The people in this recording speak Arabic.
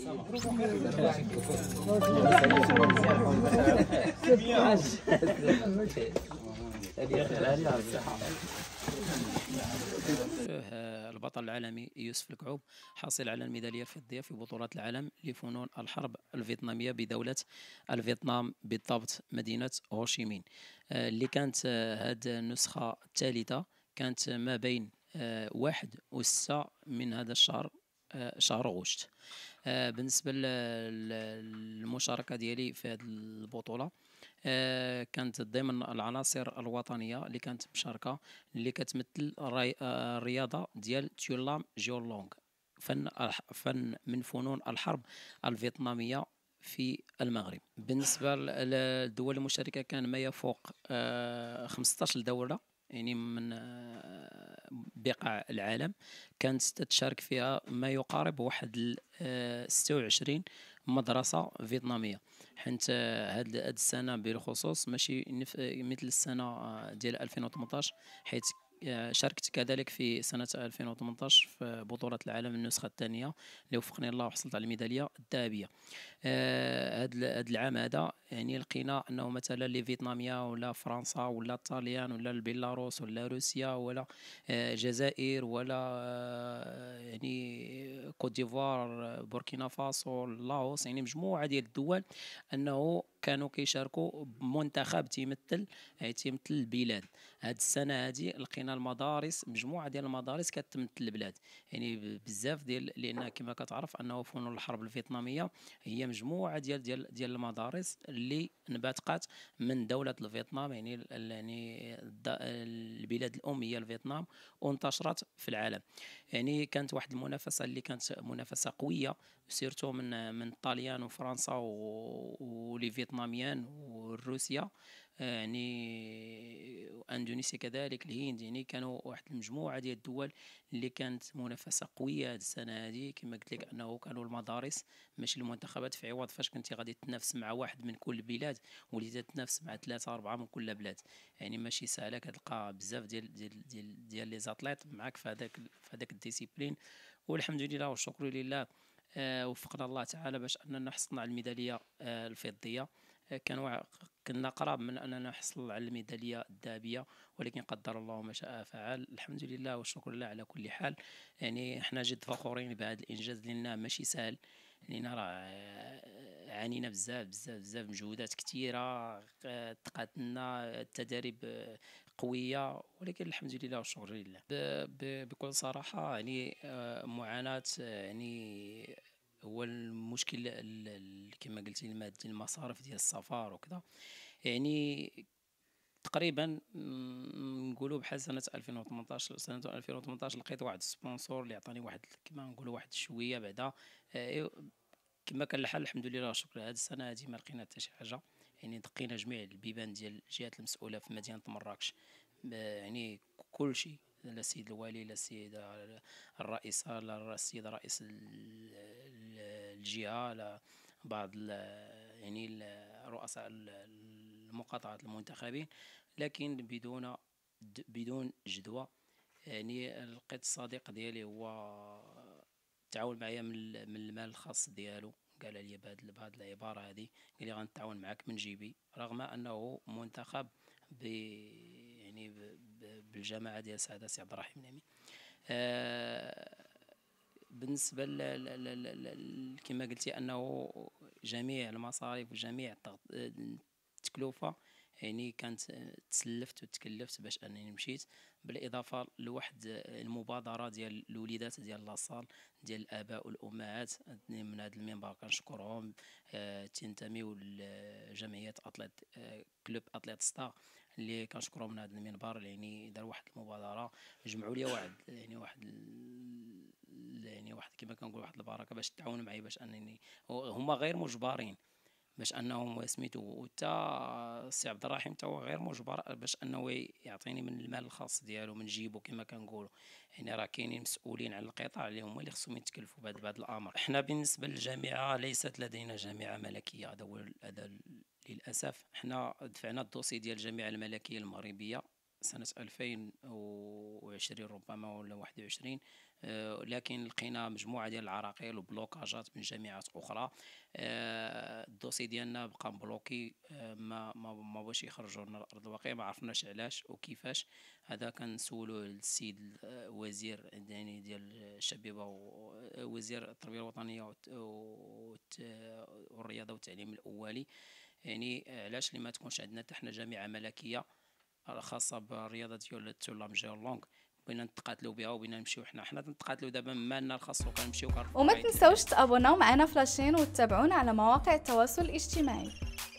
البطل العالمي يوسف الكعوب حاصل على الميداليه الفضيه في بطولات العالم لفنون الحرب الفيتناميه بدوله الفيتنام بالضبط مدينه هوشيمين آه، اللي كانت هذه آه، النسخه الثالثه كانت ما بين آه، واحد وستة من هذا الشهر شهر أغسطس آه، بالنسبه للمشاركه ديالي في هذه البطوله آه، كانت ضمن العناصر الوطنيه اللي كانت مشاركه اللي كتمثل آه، الرياضه ديال تيولام جيولونغ فن فن من فنون الحرب الفيتناميه في المغرب بالنسبه للدول المشاركه كان ما يفوق 15 دوله يعني من آه، بقاع العالم كانت تشارك فيها ما يقارب واحد 26 آه، مدرسه فيتناميه حيت آه، هاد السنه بالخصوص ماشي مثل السنه ديال 2018 حيت شاركت كذلك في سنة 2018 في بطولة العالم النسخة الثانية اللي وفقني الله وحصلت على الميدالية الذهبية هذا آه، العام هذا يعني لقينا انه مثلا لي فيتناميا ولا فرنسا ولا الطاليان ولا البيلاروس ولا روسيا ولا آه، الجزائر ولا آه، يعني كوت ديفوار بوركينا فاسو لاوس يعني مجموعة ديال الدول انه كانوا كيشاركوا بمنتخب تيمثل آه، تيمثل البلاد هاد السنه هادي لقينا المدارس مجموعه ديال المدارس كتمثل البلاد يعني بزاف ديال لان كما كتعرف انه فنون الحرب الفيتناميه هي مجموعه ديال ديال ديال المدارس اللي نبثقت من دوله الفيتنام يعني يعني البلاد الام هي الفيتنام وانتشرت في العالم يعني كانت واحد المنافسه اللي كانت منافسه قويه سيرتو من من الطليان وفرنسا ولي فيتناميان وروسيا آه، يعني واندونيسيا كذلك الهند يعني كانوا واحد المجموعه ديال الدول اللي كانت منافسه قويه هذه السنه هذه كما قلت لك انه كانوا المدارس ماشي المنتخبات في عوض فاش كنت غادي تنافس مع واحد من كل بلاد وليت تنافس مع ثلاثه اربعه من كل بلاد يعني ماشي سهله كتلقى بزاف ديال ديال ديال, ديال لي زاتليت معاك في هذاك في هذاك الديسيبلين والحمد لله والشكر لله آه وفقنا الله تعالى باش اننا حصلنا على الميداليه آه الفضيه كان كنا قراب من اننا نحصل على الميداليه الذهبيه ولكن قدر الله ما شاء فعل الحمد لله والشكر لله على كل حال يعني احنا جد فخورين بهذا الانجاز لنا ماشي سهل لينا يعني راه آه، عانينا بزاف بزاف بزاف مجهودات كثيره آه، تقاتلنا التدريب آه، قويه ولكن الحمد لله والشكر لله بكل صراحه يعني معاناه يعني هو المشكل كما قلتي المادي المصارف ديال السفر وكذا يعني تقريبا نقولوا بحال سنه 2018 سنه 2018 لقيت واحد السبونسور اللي عطاني واحد كما نقولوا واحد شويه بعدا آه، كما كان الحال الحمد لله شكرا هذه السنه هذه ما لقينا حتى شي حاجه يعني دقينا جميع البيبان ديال الجهات المسؤوله في مدينه مراكش يعني كل شيء لا السيد الوالي لا السيد الرئيسه لا السيد رئيس الجهه لا بعض الـ يعني الـ رؤساء المقاطعة المنتخبين لكن بدون بدون جدوى يعني لقيت الصديق ديالي هو تعاون معايا من المال الخاص ديالو قال لي بهاد بهاد العباره هذه قال لي غنتعاون معاك من جيبي رغم انه منتخب ب يعني بالجماعه ديال سعاده سي عبد الرحيم نعمي آه بالنسبه كما قلتي انه جميع المصاريف وجميع التكلفه يعني كانت تسلفت وتكلفت باش انني مشيت بالاضافه لواحد المبادره ديال الوليدات ديال لاصال ديال الاباء والامهات من هذا المنبر كنشكرهم آه تنتميو لجمعيه اتليت آه كلوب اتليت ستار اللي كنشكرهم من هذا المنبر يعني دار واحد المبادره جمعوا لي واحد يعني واحد يعني واحد كما كنقول واحد البركه باش تعاونوا معايا باش انني هما غير مجبرين باش انهم سميتو وتا سي عبد الرحيم تا هو غير مجبر باش انه يعطيني من المال الخاص ديالو من جيبو كما كنقولوا يعني راه كاينين مسؤولين على القطاع اللي هما اللي خصهم يتكلفوا بهذا بهذا الامر حنا بالنسبه للجامعه ليست لدينا جامعه ملكيه هذا هو هذا للاسف حنا دفعنا الدوسي ديال الجامعه الملكيه المغربيه سنة 2020 ربما ولا 21 آه، لكن لقينا مجموعة ديال العراقيل وبلوكاجات من جامعات أخرى آه، الدوسي ديالنا بقى مبلوكي آه، ما ما باش يخرجوا لنا الأرض الواقع ما عرفناش علاش وكيفاش هذا كنسولو السيد وزير يعني ديال الشبيبة وزير التربية الوطنية والرياضة والتعليم الأولي يعني علاش لما تكونش عندنا حتى حنا جامعة ملكية الخاصه بالرياضه ديال التولام جيو لونغ بغينا نتقاتلوا بها وبغينا نمشيو حنا حنا تنتقاتلوا دابا مالنا الخاص كنمشيو وما تنساوش تابوناو معنا في لاشين وتتابعونا على مواقع التواصل الاجتماعي